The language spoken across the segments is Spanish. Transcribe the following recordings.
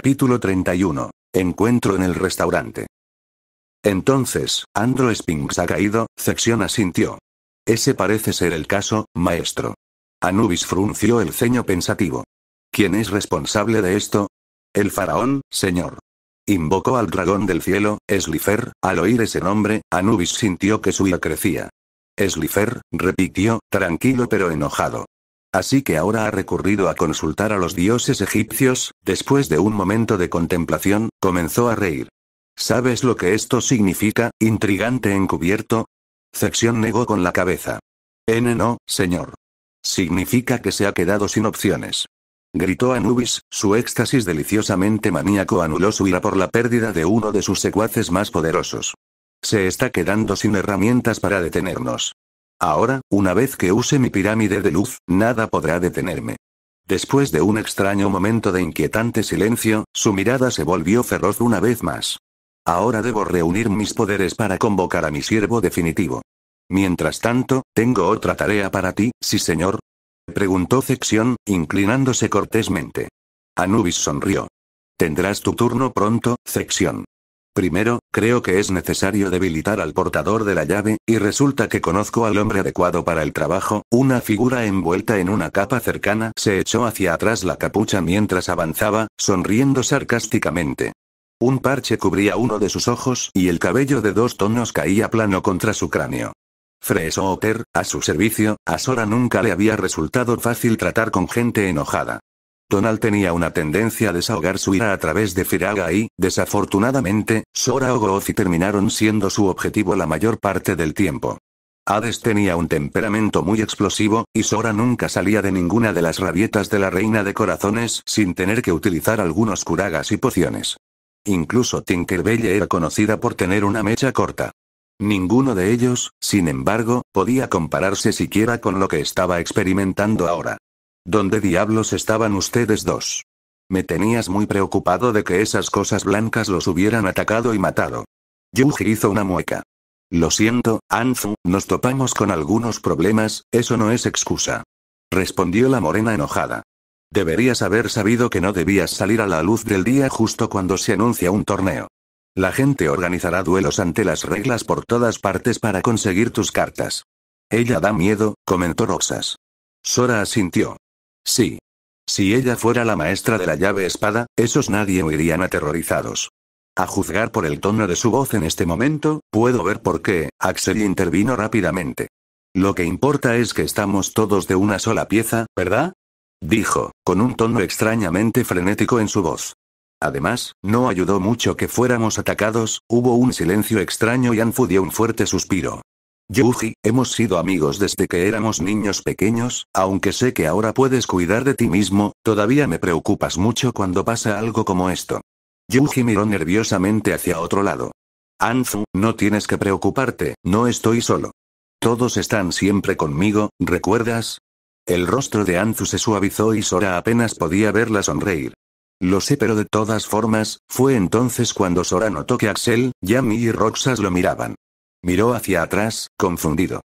Capítulo 31. Encuentro en el restaurante. Entonces, Andro Spinks ha caído, Zexion asintió. Ese parece ser el caso, maestro. Anubis frunció el ceño pensativo. ¿Quién es responsable de esto? El faraón, señor. Invocó al dragón del cielo, Slifer, al oír ese nombre, Anubis sintió que su ira crecía. Slifer, repitió, tranquilo pero enojado. Así que ahora ha recurrido a consultar a los dioses egipcios, después de un momento de contemplación, comenzó a reír. ¿Sabes lo que esto significa, intrigante encubierto? Sección negó con la cabeza. N no, señor. Significa que se ha quedado sin opciones. Gritó Anubis, su éxtasis deliciosamente maníaco anuló su ira por la pérdida de uno de sus secuaces más poderosos. Se está quedando sin herramientas para detenernos. Ahora, una vez que use mi pirámide de luz, nada podrá detenerme. Después de un extraño momento de inquietante silencio, su mirada se volvió feroz una vez más. Ahora debo reunir mis poderes para convocar a mi siervo definitivo. Mientras tanto, tengo otra tarea para ti, sí señor. Preguntó Cexión, inclinándose cortésmente. Anubis sonrió. Tendrás tu turno pronto, Cexión. Primero, creo que es necesario debilitar al portador de la llave, y resulta que conozco al hombre adecuado para el trabajo, una figura envuelta en una capa cercana se echó hacia atrás la capucha mientras avanzaba, sonriendo sarcásticamente. Un parche cubría uno de sus ojos y el cabello de dos tonos caía plano contra su cráneo. Freso a su servicio, a Sora nunca le había resultado fácil tratar con gente enojada. Tonal tenía una tendencia a desahogar su ira a través de Firaga y, desafortunadamente, Sora o gozi terminaron siendo su objetivo la mayor parte del tiempo. Hades tenía un temperamento muy explosivo, y Sora nunca salía de ninguna de las rabietas de la Reina de Corazones sin tener que utilizar algunos curagas y pociones. Incluso Tinkerbell era conocida por tener una mecha corta. Ninguno de ellos, sin embargo, podía compararse siquiera con lo que estaba experimentando ahora. ¿Dónde diablos estaban ustedes dos? Me tenías muy preocupado de que esas cosas blancas los hubieran atacado y matado. Yuji hizo una mueca. Lo siento, Anzu, nos topamos con algunos problemas, eso no es excusa. Respondió la morena enojada. Deberías haber sabido que no debías salir a la luz del día justo cuando se anuncia un torneo. La gente organizará duelos ante las reglas por todas partes para conseguir tus cartas. Ella da miedo, comentó Roxas. Sora asintió. Sí. Si ella fuera la maestra de la llave espada, esos nadie huirían aterrorizados. A juzgar por el tono de su voz en este momento, puedo ver por qué, Axel intervino rápidamente. Lo que importa es que estamos todos de una sola pieza, ¿verdad? Dijo, con un tono extrañamente frenético en su voz. Además, no ayudó mucho que fuéramos atacados, hubo un silencio extraño y Anfu dio un fuerte suspiro. Yuji, hemos sido amigos desde que éramos niños pequeños, aunque sé que ahora puedes cuidar de ti mismo, todavía me preocupas mucho cuando pasa algo como esto. Yuji miró nerviosamente hacia otro lado. Anzu, no tienes que preocuparte, no estoy solo. Todos están siempre conmigo, ¿recuerdas? El rostro de Anzu se suavizó y Sora apenas podía verla sonreír. Lo sé pero de todas formas, fue entonces cuando Sora notó que Axel, Yami y Roxas lo miraban. Miró hacia atrás, confundido.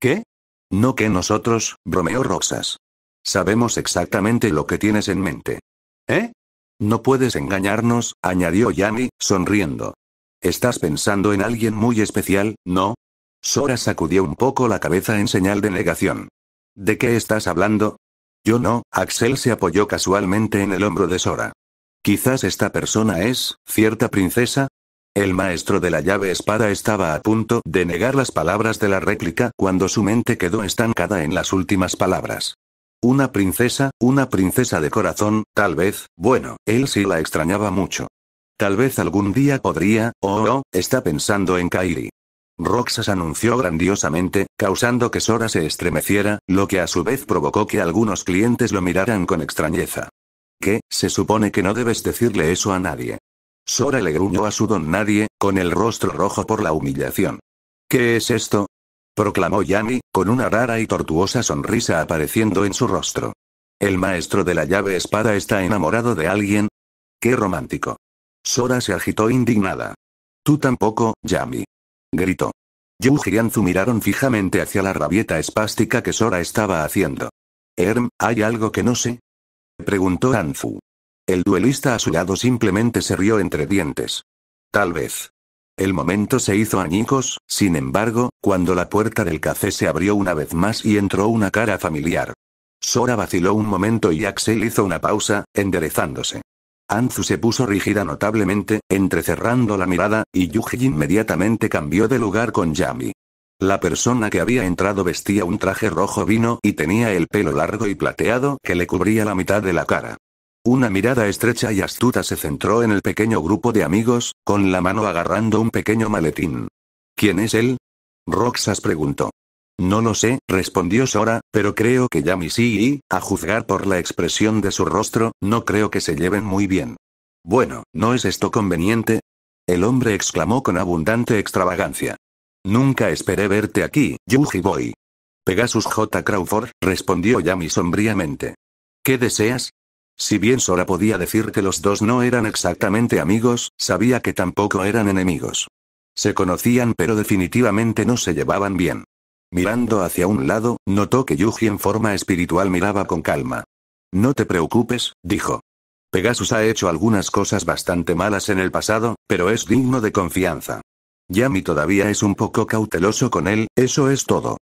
¿Qué? No que nosotros, bromeó Roxas. Sabemos exactamente lo que tienes en mente. ¿Eh? No puedes engañarnos, añadió Yami, sonriendo. Estás pensando en alguien muy especial, ¿no? Sora sacudió un poco la cabeza en señal de negación. ¿De qué estás hablando? Yo no, Axel se apoyó casualmente en el hombro de Sora. Quizás esta persona es, cierta princesa, el maestro de la llave espada estaba a punto de negar las palabras de la réplica cuando su mente quedó estancada en las últimas palabras. Una princesa, una princesa de corazón, tal vez, bueno, él sí la extrañaba mucho. Tal vez algún día podría, oh, oh, está pensando en Kairi. Roxas anunció grandiosamente, causando que Sora se estremeciera, lo que a su vez provocó que algunos clientes lo miraran con extrañeza. ¿Qué? Se supone que no debes decirle eso a nadie. Sora le gruñó a su don nadie, con el rostro rojo por la humillación. ¿Qué es esto? proclamó Yami, con una rara y tortuosa sonrisa apareciendo en su rostro. El maestro de la llave espada está enamorado de alguien. ¡Qué romántico! Sora se agitó indignada. Tú tampoco, Yami. Gritó. Yuji y Anzu miraron fijamente hacia la rabieta espástica que Sora estaba haciendo. Erm, ¿hay algo que no sé? Preguntó Anzu. El duelista a su lado simplemente se rió entre dientes. Tal vez. El momento se hizo añicos, sin embargo, cuando la puerta del café se abrió una vez más y entró una cara familiar. Sora vaciló un momento y Axel hizo una pausa, enderezándose. Anzu se puso rígida notablemente, entrecerrando la mirada, y Yuji inmediatamente cambió de lugar con Yami. La persona que había entrado vestía un traje rojo vino y tenía el pelo largo y plateado que le cubría la mitad de la cara. Una mirada estrecha y astuta se centró en el pequeño grupo de amigos, con la mano agarrando un pequeño maletín. ¿Quién es él? Roxas preguntó. No lo sé, respondió Sora, pero creo que Yami sí y, a juzgar por la expresión de su rostro, no creo que se lleven muy bien. Bueno, ¿no es esto conveniente? El hombre exclamó con abundante extravagancia. Nunca esperé verte aquí, Yuji Boy. Pegasus J. Crawford, respondió Yami sombríamente. ¿Qué deseas? Si bien Sora podía decir que los dos no eran exactamente amigos, sabía que tampoco eran enemigos. Se conocían pero definitivamente no se llevaban bien. Mirando hacia un lado, notó que Yuji en forma espiritual miraba con calma. No te preocupes, dijo. Pegasus ha hecho algunas cosas bastante malas en el pasado, pero es digno de confianza. Yami todavía es un poco cauteloso con él, eso es todo.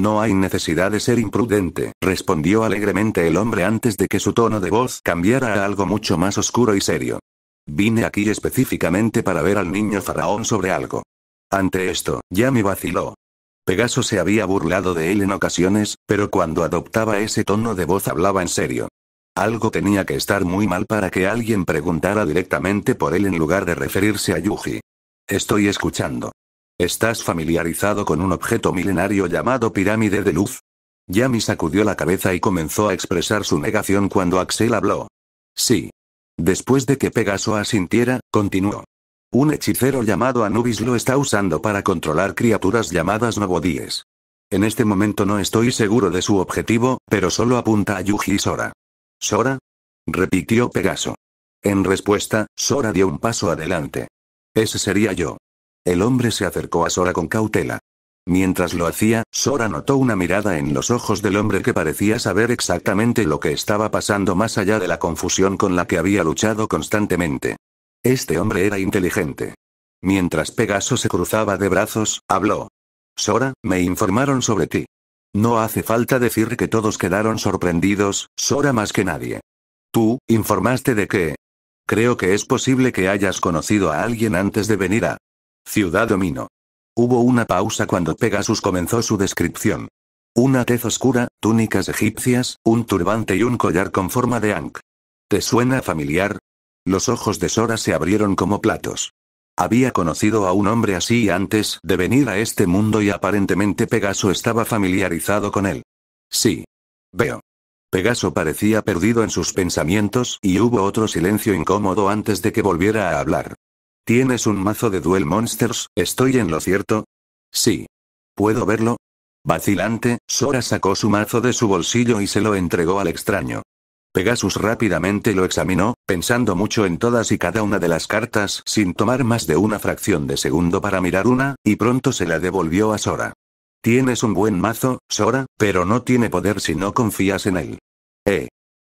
No hay necesidad de ser imprudente, respondió alegremente el hombre antes de que su tono de voz cambiara a algo mucho más oscuro y serio. Vine aquí específicamente para ver al niño faraón sobre algo. Ante esto, ya me vaciló. Pegaso se había burlado de él en ocasiones, pero cuando adoptaba ese tono de voz hablaba en serio. Algo tenía que estar muy mal para que alguien preguntara directamente por él en lugar de referirse a Yuji. Estoy escuchando. ¿Estás familiarizado con un objeto milenario llamado pirámide de luz? Yami sacudió la cabeza y comenzó a expresar su negación cuando Axel habló. Sí. Después de que Pegaso asintiera, continuó. Un hechicero llamado Anubis lo está usando para controlar criaturas llamadas novodíes. En este momento no estoy seguro de su objetivo, pero solo apunta a Yuji y Sora. ¿Sora? repitió Pegaso. En respuesta, Sora dio un paso adelante. Ese sería yo. El hombre se acercó a Sora con cautela. Mientras lo hacía, Sora notó una mirada en los ojos del hombre que parecía saber exactamente lo que estaba pasando más allá de la confusión con la que había luchado constantemente. Este hombre era inteligente. Mientras Pegaso se cruzaba de brazos, habló. Sora, me informaron sobre ti. No hace falta decir que todos quedaron sorprendidos, Sora más que nadie. Tú, informaste de qué? Creo que es posible que hayas conocido a alguien antes de venir a... Ciudad Domino. Hubo una pausa cuando Pegasus comenzó su descripción. Una tez oscura, túnicas egipcias, un turbante y un collar con forma de Ankh. ¿Te suena familiar? Los ojos de Sora se abrieron como platos. Había conocido a un hombre así antes de venir a este mundo y aparentemente Pegaso estaba familiarizado con él. Sí. Veo. Pegaso parecía perdido en sus pensamientos y hubo otro silencio incómodo antes de que volviera a hablar. ¿Tienes un mazo de Duel Monsters? ¿Estoy en lo cierto? Sí. ¿Puedo verlo? Vacilante, Sora sacó su mazo de su bolsillo y se lo entregó al extraño. Pegasus rápidamente lo examinó, pensando mucho en todas y cada una de las cartas sin tomar más de una fracción de segundo para mirar una, y pronto se la devolvió a Sora. Tienes un buen mazo, Sora, pero no tiene poder si no confías en él. Eh.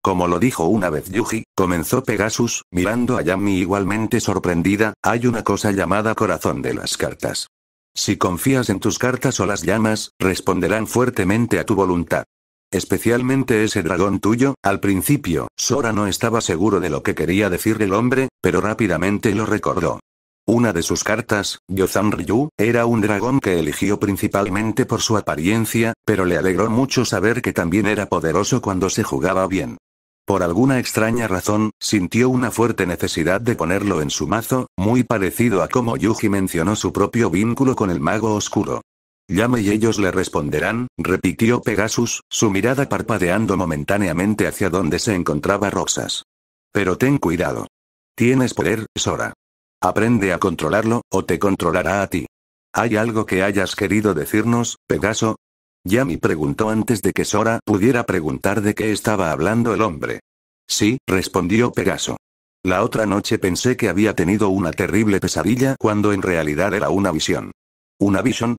Como lo dijo una vez Yuji, comenzó Pegasus, mirando a Yami igualmente sorprendida, hay una cosa llamada corazón de las cartas. Si confías en tus cartas o las llamas, responderán fuertemente a tu voluntad. Especialmente ese dragón tuyo, al principio, Sora no estaba seguro de lo que quería decir el hombre, pero rápidamente lo recordó. Una de sus cartas, Yozan Ryu, era un dragón que eligió principalmente por su apariencia, pero le alegró mucho saber que también era poderoso cuando se jugaba bien. Por alguna extraña razón, sintió una fuerte necesidad de ponerlo en su mazo, muy parecido a como Yuji mencionó su propio vínculo con el mago oscuro. Llame y ellos le responderán, repitió Pegasus, su mirada parpadeando momentáneamente hacia donde se encontraba Roxas. Pero ten cuidado. Tienes poder, Sora. Aprende a controlarlo, o te controlará a ti. Hay algo que hayas querido decirnos, Pegaso, Yami preguntó antes de que Sora pudiera preguntar de qué estaba hablando el hombre. Sí, respondió Pegaso. La otra noche pensé que había tenido una terrible pesadilla cuando en realidad era una visión. ¿Una visión?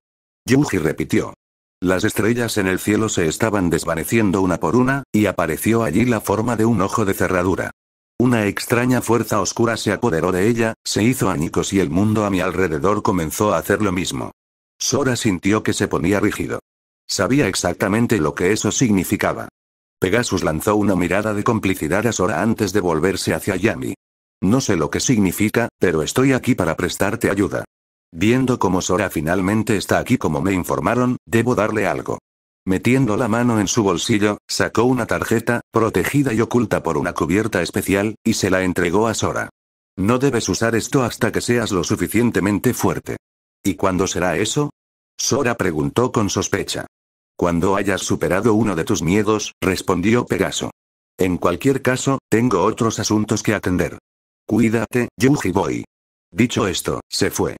Yuji repitió. Las estrellas en el cielo se estaban desvaneciendo una por una, y apareció allí la forma de un ojo de cerradura. Una extraña fuerza oscura se apoderó de ella, se hizo añicos y el mundo a mi alrededor comenzó a hacer lo mismo. Sora sintió que se ponía rígido. Sabía exactamente lo que eso significaba. Pegasus lanzó una mirada de complicidad a Sora antes de volverse hacia Yami. No sé lo que significa, pero estoy aquí para prestarte ayuda. Viendo cómo Sora finalmente está aquí como me informaron, debo darle algo. Metiendo la mano en su bolsillo, sacó una tarjeta, protegida y oculta por una cubierta especial, y se la entregó a Sora. No debes usar esto hasta que seas lo suficientemente fuerte. ¿Y cuándo será eso? Sora preguntó con sospecha. Cuando hayas superado uno de tus miedos, respondió Pegaso. En cualquier caso, tengo otros asuntos que atender. Cuídate, Yuji Boy. Dicho esto, se fue.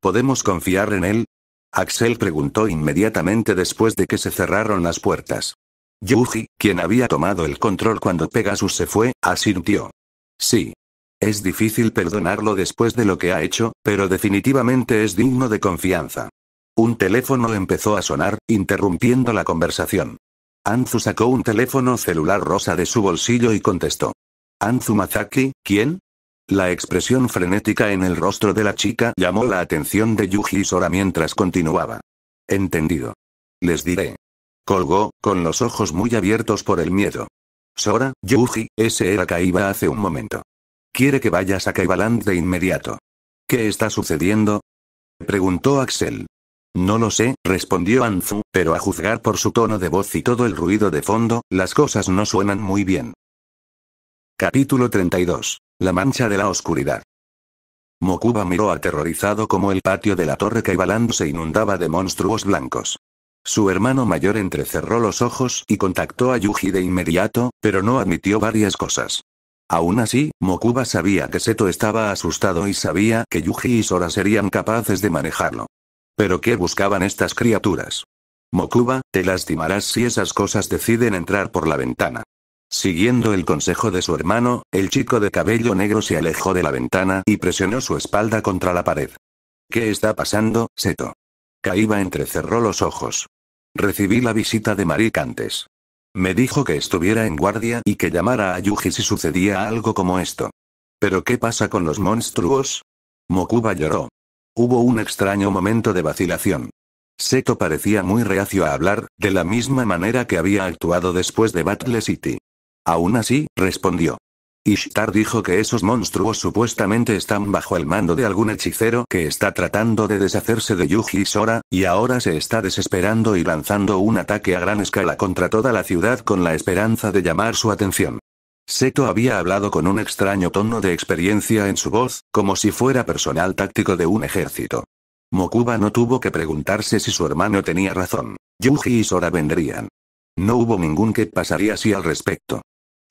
¿Podemos confiar en él? Axel preguntó inmediatamente después de que se cerraron las puertas. Yuji, quien había tomado el control cuando Pegasus se fue, asintió. Sí. Es difícil perdonarlo después de lo que ha hecho, pero definitivamente es digno de confianza. Un teléfono empezó a sonar, interrumpiendo la conversación. Anzu sacó un teléfono celular rosa de su bolsillo y contestó. Anzu Mazaki, ¿quién? La expresión frenética en el rostro de la chica llamó la atención de Yuji Sora mientras continuaba. Entendido. Les diré. Colgó, con los ojos muy abiertos por el miedo. Sora, Yuji, ese era Kaiba hace un momento. Quiere que vayas a Kaibaland de inmediato. ¿Qué está sucediendo? Preguntó Axel. No lo sé, respondió Anzu, pero a juzgar por su tono de voz y todo el ruido de fondo, las cosas no suenan muy bien. Capítulo 32. La mancha de la oscuridad. Mokuba miró aterrorizado como el patio de la torre Kaibaland se inundaba de monstruos blancos. Su hermano mayor entrecerró los ojos y contactó a Yuji de inmediato, pero no admitió varias cosas. Aún así, Mokuba sabía que Seto estaba asustado y sabía que Yuji y Sora serían capaces de manejarlo. ¿Pero qué buscaban estas criaturas? Mokuba, te lastimarás si esas cosas deciden entrar por la ventana. Siguiendo el consejo de su hermano, el chico de cabello negro se alejó de la ventana y presionó su espalda contra la pared. ¿Qué está pasando, Seto? Kaiba entrecerró los ojos. Recibí la visita de Marik antes. Me dijo que estuviera en guardia y que llamara a Yuji si sucedía algo como esto. ¿Pero qué pasa con los monstruos? Mokuba lloró. Hubo un extraño momento de vacilación. Seto parecía muy reacio a hablar, de la misma manera que había actuado después de Battle City. Aún así, respondió. Ishtar dijo que esos monstruos supuestamente están bajo el mando de algún hechicero que está tratando de deshacerse de Yuji Sora, y ahora se está desesperando y lanzando un ataque a gran escala contra toda la ciudad con la esperanza de llamar su atención. Seto había hablado con un extraño tono de experiencia en su voz, como si fuera personal táctico de un ejército. Mokuba no tuvo que preguntarse si su hermano tenía razón. Yuji y Sora vendrían. No hubo ningún que pasaría así al respecto.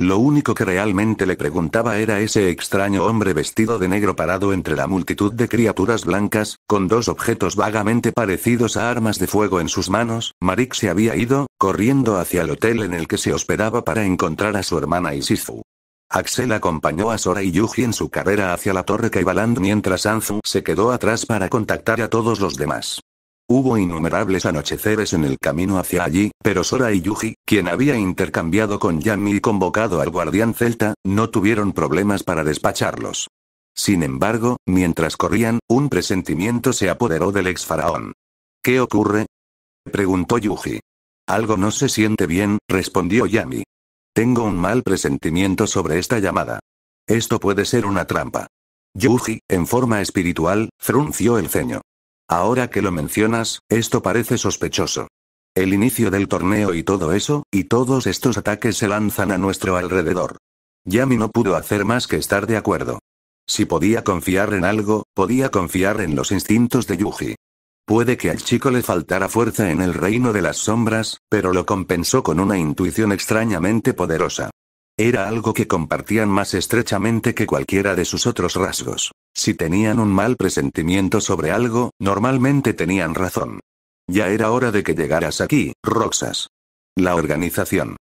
Lo único que realmente le preguntaba era ese extraño hombre vestido de negro parado entre la multitud de criaturas blancas, con dos objetos vagamente parecidos a armas de fuego en sus manos. Marik se había ido, corriendo hacia el hotel en el que se hospedaba para encontrar a su hermana Isizu. Axel acompañó a Sora y Yuji en su carrera hacia la torre Kaibaland mientras Anzu se quedó atrás para contactar a todos los demás. Hubo innumerables anocheceres en el camino hacia allí, pero Sora y Yuji, quien había intercambiado con Yami y convocado al guardián celta, no tuvieron problemas para despacharlos. Sin embargo, mientras corrían, un presentimiento se apoderó del ex faraón. ¿Qué ocurre? preguntó Yuji. Algo no se siente bien, respondió Yami. Tengo un mal presentimiento sobre esta llamada. Esto puede ser una trampa. Yuji, en forma espiritual, frunció el ceño. Ahora que lo mencionas, esto parece sospechoso. El inicio del torneo y todo eso, y todos estos ataques se lanzan a nuestro alrededor. Yami no pudo hacer más que estar de acuerdo. Si podía confiar en algo, podía confiar en los instintos de Yuji. Puede que al chico le faltara fuerza en el reino de las sombras, pero lo compensó con una intuición extrañamente poderosa. Era algo que compartían más estrechamente que cualquiera de sus otros rasgos. Si tenían un mal presentimiento sobre algo, normalmente tenían razón. Ya era hora de que llegaras aquí, Roxas. La organización.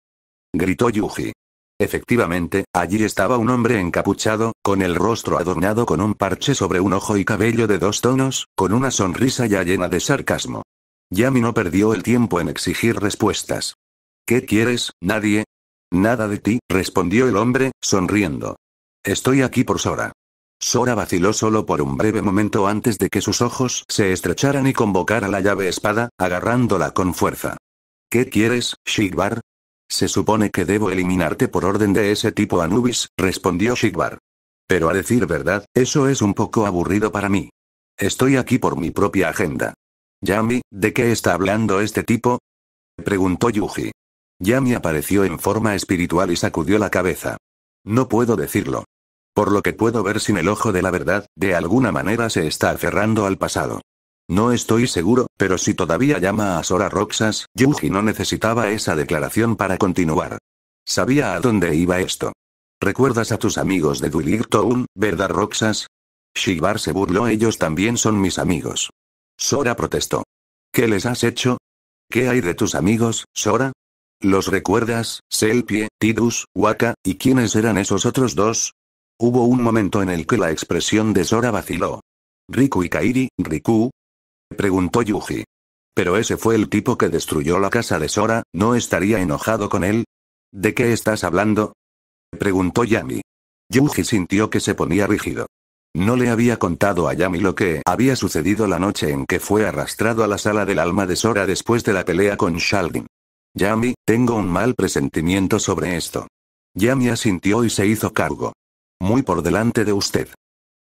Gritó Yuji. Efectivamente, allí estaba un hombre encapuchado, con el rostro adornado con un parche sobre un ojo y cabello de dos tonos, con una sonrisa ya llena de sarcasmo. Yami no perdió el tiempo en exigir respuestas. ¿Qué quieres, nadie? Nada de ti, respondió el hombre, sonriendo. Estoy aquí por Sora. Sora vaciló solo por un breve momento antes de que sus ojos se estrecharan y convocara la llave espada, agarrándola con fuerza. ¿Qué quieres, Shigbar? Se supone que debo eliminarte por orden de ese tipo Anubis, respondió Shigbar. Pero a decir verdad, eso es un poco aburrido para mí. Estoy aquí por mi propia agenda. Yami, ¿de qué está hablando este tipo? preguntó Yuji. Yami apareció en forma espiritual y sacudió la cabeza. No puedo decirlo. Por lo que puedo ver sin el ojo de la verdad, de alguna manera se está aferrando al pasado. No estoy seguro, pero si todavía llama a Sora Roxas, Yuji no necesitaba esa declaración para continuar. Sabía a dónde iba esto. ¿Recuerdas a tus amigos de Duilir Town, verdad Roxas? Shibar se burló, ellos también son mis amigos. Sora protestó. ¿Qué les has hecho? ¿Qué hay de tus amigos, Sora? ¿Los recuerdas, Selpie, Tidus, Waka, y quiénes eran esos otros dos? Hubo un momento en el que la expresión de Sora vaciló. ¿Riku y Kairi, Riku? Preguntó Yuji. Pero ese fue el tipo que destruyó la casa de Sora, ¿no estaría enojado con él? ¿De qué estás hablando? Preguntó Yami. Yuji sintió que se ponía rígido. No le había contado a Yami lo que había sucedido la noche en que fue arrastrado a la sala del alma de Sora después de la pelea con Shaldin. Yami, tengo un mal presentimiento sobre esto. Yami asintió y se hizo cargo. Muy por delante de usted.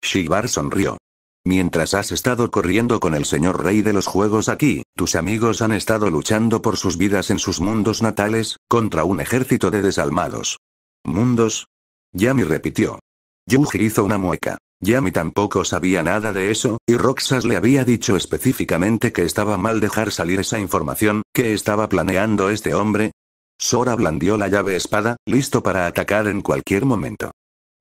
Shibar sonrió. Mientras has estado corriendo con el señor rey de los juegos aquí, tus amigos han estado luchando por sus vidas en sus mundos natales, contra un ejército de desalmados. ¿Mundos? Yami repitió. Yuji hizo una mueca. Yami tampoco sabía nada de eso, y Roxas le había dicho específicamente que estaba mal dejar salir esa información, que estaba planeando este hombre. Sora blandió la llave espada, listo para atacar en cualquier momento.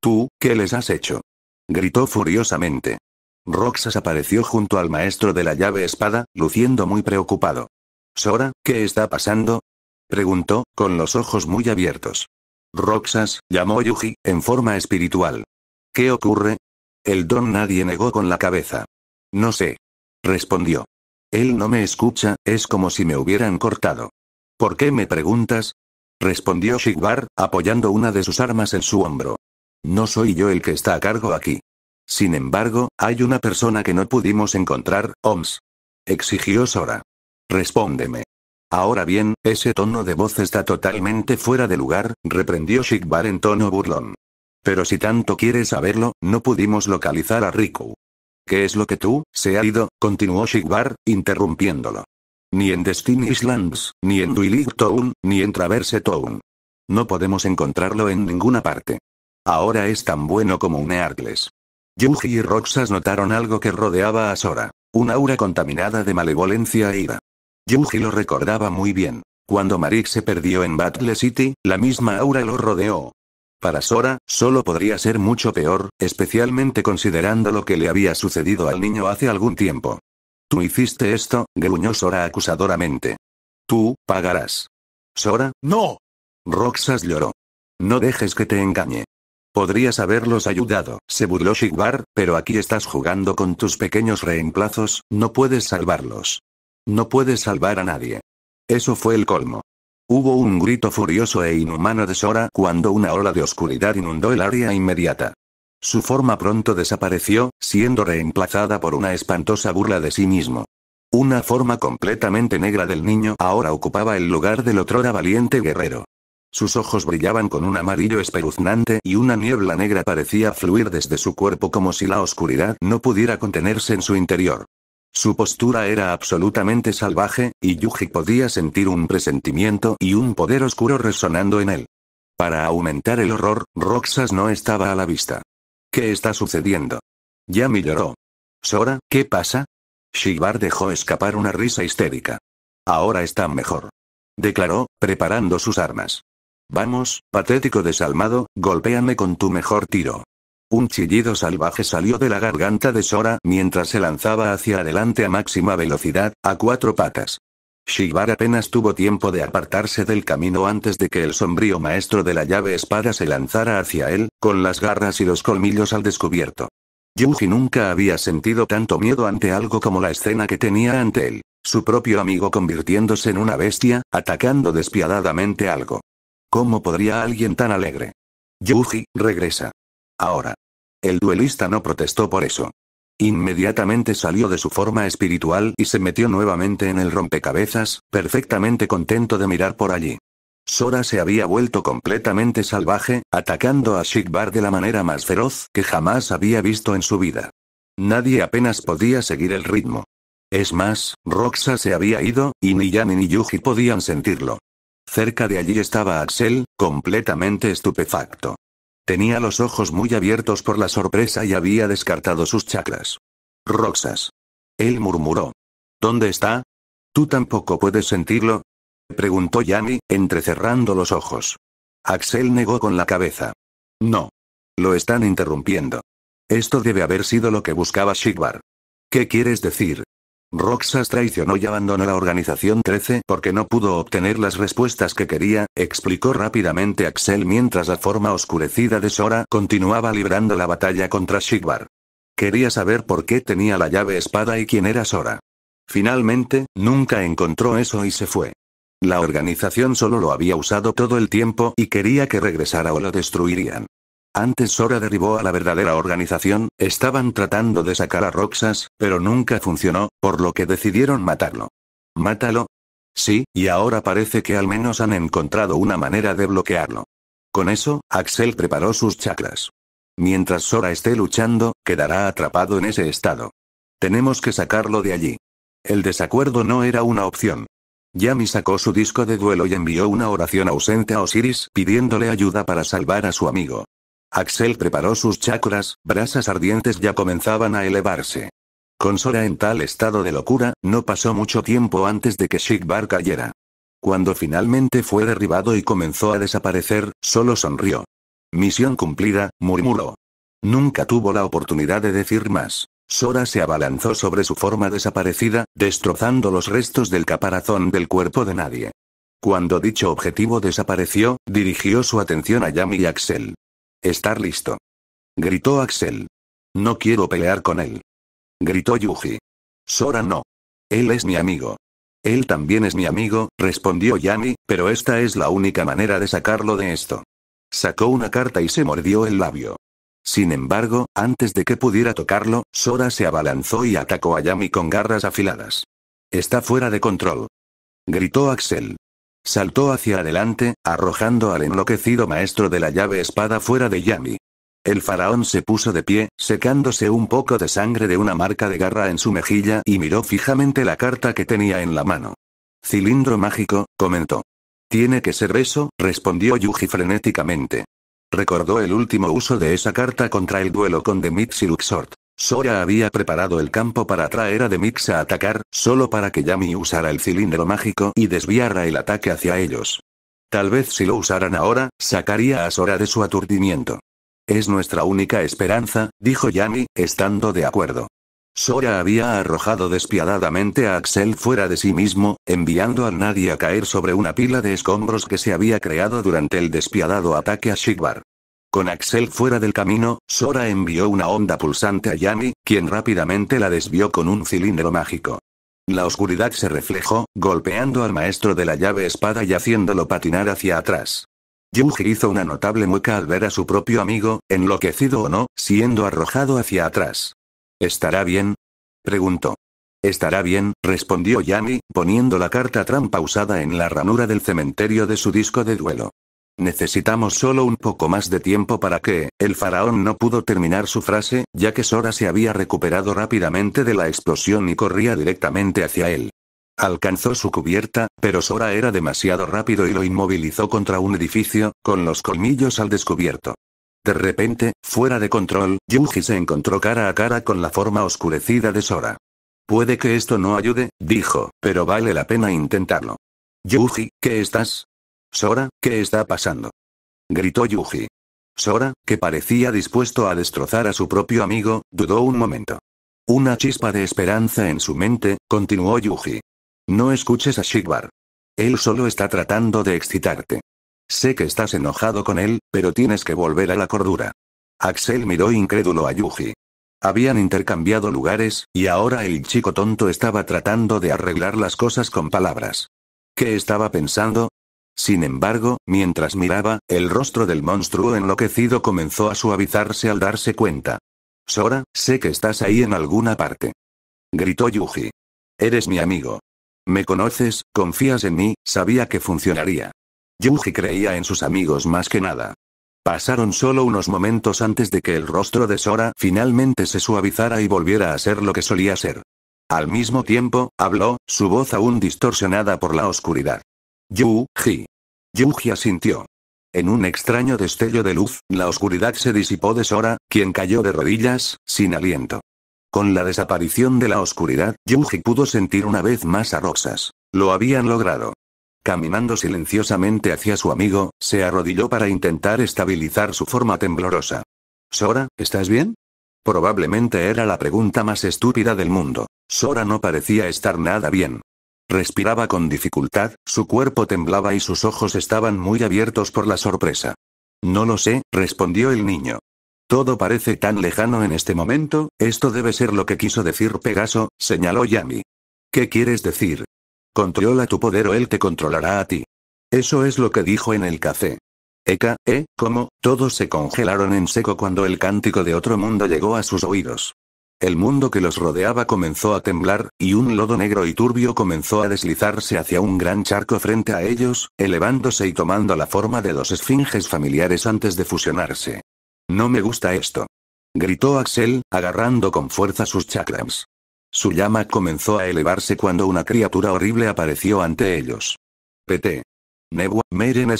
¿Tú, qué les has hecho? gritó furiosamente. Roxas apareció junto al maestro de la llave espada, luciendo muy preocupado. Sora, ¿qué está pasando? preguntó, con los ojos muy abiertos. Roxas, llamó Yuji, en forma espiritual. ¿Qué ocurre? El don nadie negó con la cabeza. No sé. Respondió. Él no me escucha, es como si me hubieran cortado. ¿Por qué me preguntas? Respondió Shigbar, apoyando una de sus armas en su hombro. No soy yo el que está a cargo aquí. Sin embargo, hay una persona que no pudimos encontrar, Oms. Exigió Sora. Respóndeme. Ahora bien, ese tono de voz está totalmente fuera de lugar, reprendió Shikbar en tono burlón. Pero si tanto quieres saberlo, no pudimos localizar a Riku. ¿Qué es lo que tú, se ha ido? continuó Shikbar, interrumpiéndolo. Ni en Destiny Islands, ni en Twilight Town, ni en Traverse Town. No podemos encontrarlo en ninguna parte. Ahora es tan bueno como un Earcles. Yuji y Roxas notaron algo que rodeaba a Sora. una aura contaminada de malevolencia e ira. Yuji lo recordaba muy bien. Cuando Marik se perdió en Battle City, la misma aura lo rodeó. Para Sora, solo podría ser mucho peor, especialmente considerando lo que le había sucedido al niño hace algún tiempo. Tú hiciste esto, gruñó Sora acusadoramente. Tú, pagarás. Sora, no. Roxas lloró. No dejes que te engañe. Podrías haberlos ayudado, se burló Shigbar, pero aquí estás jugando con tus pequeños reemplazos, no puedes salvarlos. No puedes salvar a nadie. Eso fue el colmo. Hubo un grito furioso e inhumano de Sora cuando una ola de oscuridad inundó el área inmediata. Su forma pronto desapareció, siendo reemplazada por una espantosa burla de sí mismo. Una forma completamente negra del niño ahora ocupaba el lugar del otrora valiente guerrero. Sus ojos brillaban con un amarillo espeluznante y una niebla negra parecía fluir desde su cuerpo como si la oscuridad no pudiera contenerse en su interior. Su postura era absolutamente salvaje, y Yuji podía sentir un presentimiento y un poder oscuro resonando en él. Para aumentar el horror, Roxas no estaba a la vista. ¿Qué está sucediendo? Yami lloró. Sora, ¿qué pasa? Shibar dejó escapar una risa histérica. Ahora está mejor. Declaró, preparando sus armas. Vamos, patético desalmado, golpéame con tu mejor tiro. Un chillido salvaje salió de la garganta de Sora mientras se lanzaba hacia adelante a máxima velocidad, a cuatro patas. Shibar apenas tuvo tiempo de apartarse del camino antes de que el sombrío maestro de la llave espada se lanzara hacia él, con las garras y los colmillos al descubierto. Yuji nunca había sentido tanto miedo ante algo como la escena que tenía ante él, su propio amigo convirtiéndose en una bestia, atacando despiadadamente algo. ¿Cómo podría alguien tan alegre? Yuji, regresa. Ahora. El duelista no protestó por eso. Inmediatamente salió de su forma espiritual y se metió nuevamente en el rompecabezas, perfectamente contento de mirar por allí. Sora se había vuelto completamente salvaje, atacando a Shikbar de la manera más feroz que jamás había visto en su vida. Nadie apenas podía seguir el ritmo. Es más, Roxa se había ido, y ni Yami ni Yuji podían sentirlo. Cerca de allí estaba Axel, completamente estupefacto. Tenía los ojos muy abiertos por la sorpresa y había descartado sus chakras. Roxas. Él murmuró. ¿Dónde está? ¿Tú tampoco puedes sentirlo? Preguntó Yami, entrecerrando los ojos. Axel negó con la cabeza. No. Lo están interrumpiendo. Esto debe haber sido lo que buscaba Shigbar. ¿Qué quieres decir? Roxas traicionó y abandonó la organización 13 porque no pudo obtener las respuestas que quería, explicó rápidamente Axel mientras la forma oscurecida de Sora continuaba librando la batalla contra Shigbar. Quería saber por qué tenía la llave espada y quién era Sora. Finalmente, nunca encontró eso y se fue. La organización solo lo había usado todo el tiempo y quería que regresara o lo destruirían. Antes Sora derribó a la verdadera organización, estaban tratando de sacar a Roxas, pero nunca funcionó, por lo que decidieron matarlo. ¿Mátalo? Sí, y ahora parece que al menos han encontrado una manera de bloquearlo. Con eso, Axel preparó sus chakras. Mientras Sora esté luchando, quedará atrapado en ese estado. Tenemos que sacarlo de allí. El desacuerdo no era una opción. Yami sacó su disco de duelo y envió una oración ausente a Osiris pidiéndole ayuda para salvar a su amigo. Axel preparó sus chakras, brasas ardientes ya comenzaban a elevarse. Con Sora en tal estado de locura, no pasó mucho tiempo antes de que Shikbar cayera. Cuando finalmente fue derribado y comenzó a desaparecer, solo sonrió. Misión cumplida, murmuró. Nunca tuvo la oportunidad de decir más. Sora se abalanzó sobre su forma desaparecida, destrozando los restos del caparazón del cuerpo de nadie. Cuando dicho objetivo desapareció, dirigió su atención a Yami y Axel. Estar listo. Gritó Axel. No quiero pelear con él. Gritó Yuji. Sora no. Él es mi amigo. Él también es mi amigo, respondió Yami, pero esta es la única manera de sacarlo de esto. Sacó una carta y se mordió el labio. Sin embargo, antes de que pudiera tocarlo, Sora se abalanzó y atacó a Yami con garras afiladas. Está fuera de control. Gritó Axel. Saltó hacia adelante, arrojando al enloquecido maestro de la llave espada fuera de Yami. El faraón se puso de pie, secándose un poco de sangre de una marca de garra en su mejilla y miró fijamente la carta que tenía en la mano. Cilindro mágico, comentó. Tiene que ser eso, respondió Yuji frenéticamente. Recordó el último uso de esa carta contra el duelo con The Luxort. Sora había preparado el campo para traer a Mix a atacar, solo para que Yami usara el cilindro mágico y desviara el ataque hacia ellos. Tal vez si lo usaran ahora, sacaría a Sora de su aturdimiento. Es nuestra única esperanza, dijo Yami, estando de acuerdo. Sora había arrojado despiadadamente a Axel fuera de sí mismo, enviando a nadie a caer sobre una pila de escombros que se había creado durante el despiadado ataque a Shigbar. Con Axel fuera del camino, Sora envió una onda pulsante a Yami, quien rápidamente la desvió con un cilindro mágico. La oscuridad se reflejó, golpeando al maestro de la llave espada y haciéndolo patinar hacia atrás. Yuji hizo una notable mueca al ver a su propio amigo, enloquecido o no, siendo arrojado hacia atrás. ¿Estará bien? preguntó. Estará bien, respondió Yami, poniendo la carta trampa usada en la ranura del cementerio de su disco de duelo. Necesitamos solo un poco más de tiempo para que, el faraón no pudo terminar su frase, ya que Sora se había recuperado rápidamente de la explosión y corría directamente hacia él. Alcanzó su cubierta, pero Sora era demasiado rápido y lo inmovilizó contra un edificio, con los colmillos al descubierto. De repente, fuera de control, Yuji se encontró cara a cara con la forma oscurecida de Sora. Puede que esto no ayude, dijo, pero vale la pena intentarlo. Yuji, ¿qué estás? Sora, ¿qué está pasando? gritó Yuji. Sora, que parecía dispuesto a destrozar a su propio amigo, dudó un momento. Una chispa de esperanza en su mente, continuó Yuji. No escuches a Shigbar. Él solo está tratando de excitarte. Sé que estás enojado con él, pero tienes que volver a la cordura. Axel miró incrédulo a Yuji. Habían intercambiado lugares, y ahora el chico tonto estaba tratando de arreglar las cosas con palabras. ¿Qué estaba pensando? Sin embargo, mientras miraba, el rostro del monstruo enloquecido comenzó a suavizarse al darse cuenta. Sora, sé que estás ahí en alguna parte. Gritó Yuji. Eres mi amigo. Me conoces, confías en mí, sabía que funcionaría. Yuji creía en sus amigos más que nada. Pasaron solo unos momentos antes de que el rostro de Sora finalmente se suavizara y volviera a ser lo que solía ser. Al mismo tiempo, habló, su voz aún distorsionada por la oscuridad yu Ji asintió. En un extraño destello de luz, la oscuridad se disipó de Sora, quien cayó de rodillas, sin aliento. Con la desaparición de la oscuridad, Yuji pudo sentir una vez más a Roxas. Lo habían logrado. Caminando silenciosamente hacia su amigo, se arrodilló para intentar estabilizar su forma temblorosa. Sora, ¿estás bien? Probablemente era la pregunta más estúpida del mundo. Sora no parecía estar nada bien. Respiraba con dificultad, su cuerpo temblaba y sus ojos estaban muy abiertos por la sorpresa. No lo sé, respondió el niño. Todo parece tan lejano en este momento, esto debe ser lo que quiso decir Pegaso, señaló Yami. ¿Qué quieres decir? Controla tu poder o él te controlará a ti. Eso es lo que dijo en el café. Eka, eh, como, todos se congelaron en seco cuando el cántico de otro mundo llegó a sus oídos. El mundo que los rodeaba comenzó a temblar, y un lodo negro y turbio comenzó a deslizarse hacia un gran charco frente a ellos, elevándose y tomando la forma de dos esfinges familiares antes de fusionarse. No me gusta esto. Gritó Axel, agarrando con fuerza sus chakrams. Su llama comenzó a elevarse cuando una criatura horrible apareció ante ellos. PT. Nebua, Meren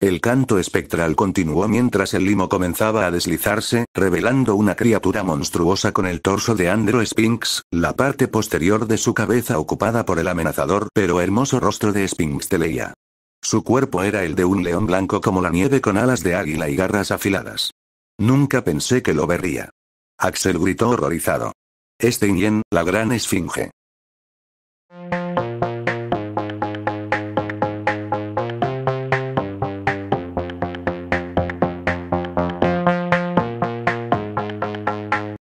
El canto espectral continuó mientras el limo comenzaba a deslizarse, revelando una criatura monstruosa con el torso de Andro Sphinx, la parte posterior de su cabeza ocupada por el amenazador pero hermoso rostro de Sphinx Teleia. Su cuerpo era el de un león blanco como la nieve con alas de águila y garras afiladas. Nunca pensé que lo vería. Axel gritó horrorizado. Este Ingen, la gran esfinge.